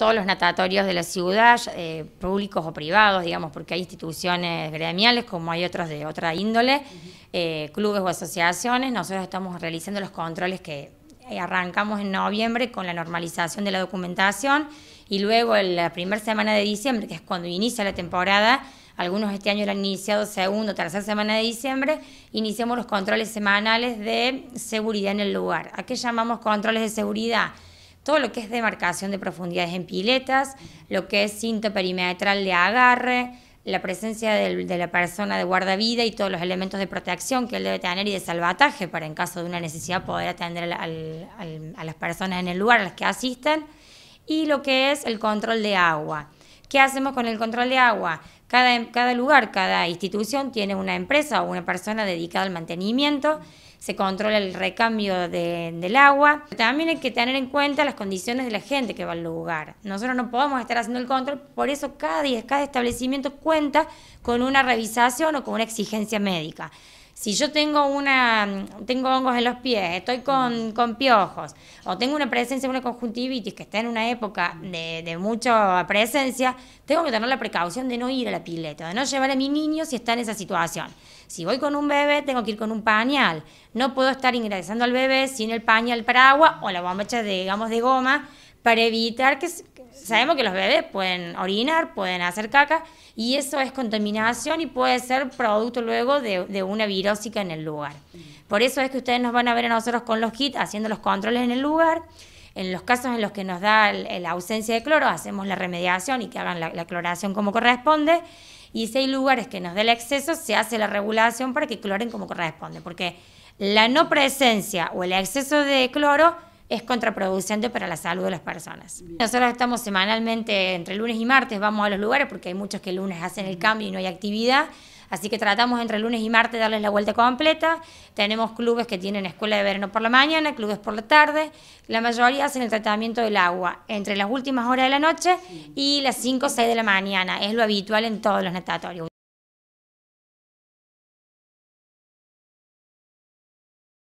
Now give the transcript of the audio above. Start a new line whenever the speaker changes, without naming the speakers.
todos los natatorios de la ciudad, eh, públicos o privados, digamos, porque hay instituciones gremiales como hay otras de otra índole, eh, clubes o asociaciones. Nosotros estamos realizando los controles que eh, arrancamos en noviembre con la normalización de la documentación y luego en la primera semana de diciembre, que es cuando inicia la temporada, algunos este año lo han iniciado segundo, tercera semana de diciembre, iniciamos los controles semanales de seguridad en el lugar. ¿A qué llamamos controles de seguridad? todo lo que es demarcación de profundidades en piletas, lo que es cinto perimetral de agarre, la presencia de, la persona de guardavida y todos los elementos de protección que él debe tener y de salvataje para en caso de una necesidad poder atender a las personas en el lugar a las que asisten, y lo que es el control de agua. ¿Qué hacemos con el control de agua? cada lugar, cada institución tiene una empresa o una persona dedicada al mantenimiento se controla el recambio de, del agua. También hay que tener en cuenta las condiciones de la gente que va al lugar. Nosotros no podemos estar haciendo el control, por eso cada, cada establecimiento cuenta con una revisación o con una exigencia médica. Si yo tengo una, tengo hongos en los pies, estoy con, mm. con piojos, o tengo una presencia de una conjuntivitis que está en una época de, de, mucha presencia, tengo que tener la precaución de no ir a la pileta, de no llevar a mi niño si está en esa situación. Si voy con un bebé, tengo que ir con un pañal. No puedo estar ingresando al bebé sin el pañal para agua o la bombacha, de, digamos, de goma para evitar que sabemos que los bebés pueden orinar, pueden hacer caca, y eso es contaminación y puede ser producto luego de, una virósica en el lugar. Por eso es que ustedes nos van a ver a nosotros con los kits haciendo los controles en el lugar. En los casos en los que nos da la ausencia de cloro, hacemos la remediación y que hagan la, cloración como corresponde. Y si hay lugares que nos dé el exceso, se hace la regulación para que cloren como corresponde. Porque la no presencia o el exceso de cloro es contraproducente para la salud de las personas. Nosotros estamos semanalmente entre lunes y martes, vamos a los lugares porque hay muchos que lunes hacen el cambio y no hay actividad. Así que tratamos entre lunes y martes darles la vuelta completa. Tenemos clubes que tienen escuela de verano por la mañana, clubes por la tarde. La mayoría hacen el tratamiento del agua entre las últimas horas de la noche y las 5 o 6 de la mañana. Es lo habitual en todos los natatorios.